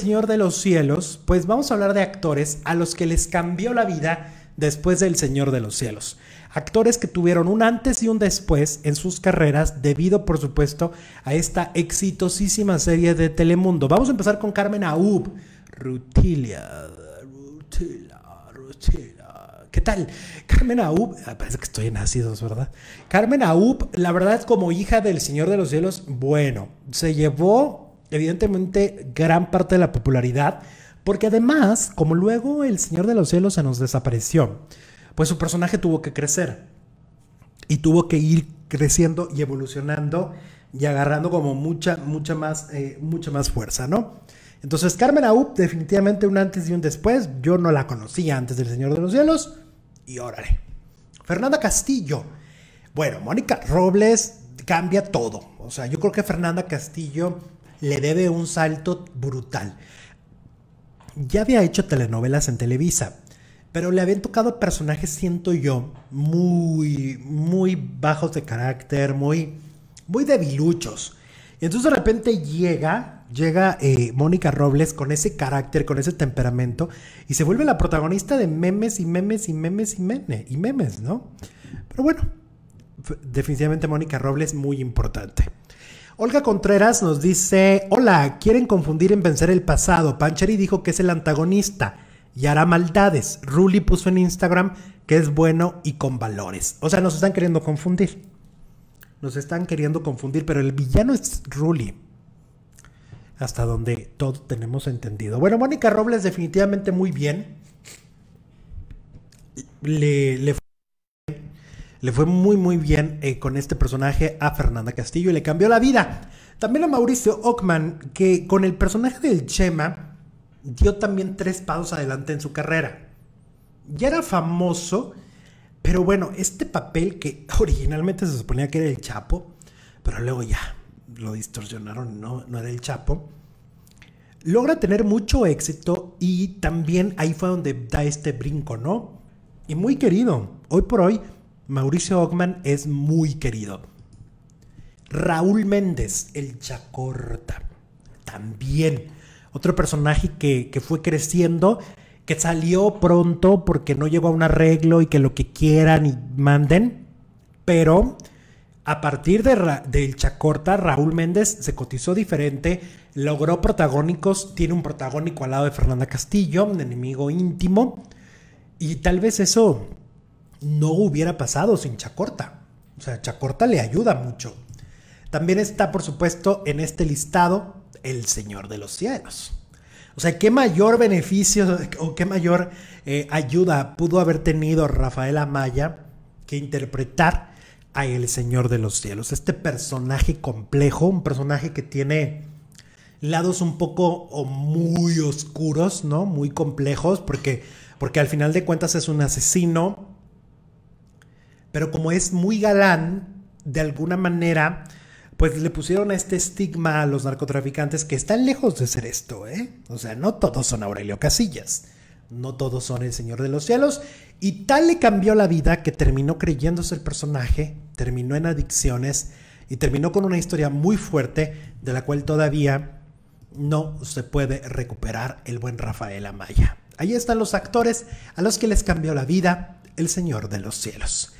Señor de los Cielos, pues vamos a hablar de actores a los que les cambió la vida después del Señor de los Cielos. Actores que tuvieron un antes y un después en sus carreras debido, por supuesto, a esta exitosísima serie de Telemundo. Vamos a empezar con Carmen Aub. Rutilia, Rutilia, Rutilia. ¿Qué tal? Carmen Aub, ah, parece que estoy en ácidos, ¿verdad? Carmen Aub, la verdad, como hija del Señor de los Cielos, bueno, se llevó evidentemente gran parte de la popularidad, porque además, como luego el Señor de los Cielos se nos desapareció, pues su personaje tuvo que crecer y tuvo que ir creciendo y evolucionando y agarrando como mucha, mucha más, eh, mucha más fuerza, ¿no? Entonces, Carmen Aup, definitivamente un antes y un después. Yo no la conocía antes del Señor de los Cielos. Y órale. Fernanda Castillo. Bueno, Mónica Robles cambia todo. O sea, yo creo que Fernanda Castillo le debe un salto brutal. Ya había hecho telenovelas en Televisa, pero le habían tocado personajes, siento yo, muy, muy bajos de carácter, muy, muy debiluchos. Y entonces de repente llega, llega eh, Mónica Robles con ese carácter, con ese temperamento, y se vuelve la protagonista de memes y memes y memes y memes, y memes ¿no? Pero bueno, definitivamente Mónica Robles muy importante. Olga Contreras nos dice, hola, quieren confundir en vencer el pasado. Pancheri dijo que es el antagonista y hará maldades. Ruli puso en Instagram que es bueno y con valores. O sea, nos están queriendo confundir. Nos están queriendo confundir, pero el villano es Ruli. Hasta donde todo tenemos entendido. Bueno, Mónica Robles definitivamente muy bien. Le, le le fue muy muy bien eh, con este personaje a Fernanda Castillo y le cambió la vida. También a Mauricio Ockman, que con el personaje del Chema dio también tres pasos adelante en su carrera. Ya era famoso, pero bueno, este papel que originalmente se suponía que era el Chapo, pero luego ya lo distorsionaron, no, no era el Chapo. Logra tener mucho éxito y también ahí fue donde da este brinco, ¿no? Y muy querido, hoy por hoy Mauricio Ogman es muy querido. Raúl Méndez, el Chacorta, también. Otro personaje que, fue creciendo, que salió pronto porque no llegó a un arreglo y que lo que quieran y manden. Pero a partir de del Chacorta, Raúl Méndez se cotizó diferente, logró protagónicos, tiene un protagónico al lado de Fernanda Castillo, un enemigo íntimo. Y tal vez eso no hubiera pasado sin Chacorta. O sea, Chacorta le ayuda mucho. También está, por supuesto, en este listado el Señor de los Cielos. O sea, ¿qué mayor beneficio o qué mayor eh, ayuda pudo haber tenido Rafael Amaya que interpretar a El Señor de los Cielos? Este personaje complejo, un personaje que tiene lados un poco o muy oscuros, ¿no? Muy complejos, porque, porque al final de cuentas es un asesino, pero como es muy galán, de alguna manera, pues le pusieron a este estigma a los narcotraficantes que están lejos de ser esto, ¿eh? O sea, no todos son Aurelio Casillas, no todos son el Señor de los Cielos, y tal le cambió la vida que terminó creyéndose el personaje, terminó en adicciones y terminó con una historia muy fuerte de la cual todavía no se puede recuperar el buen Rafael Amaya. Ahí están los actores a los que les cambió la vida el Señor de los Cielos.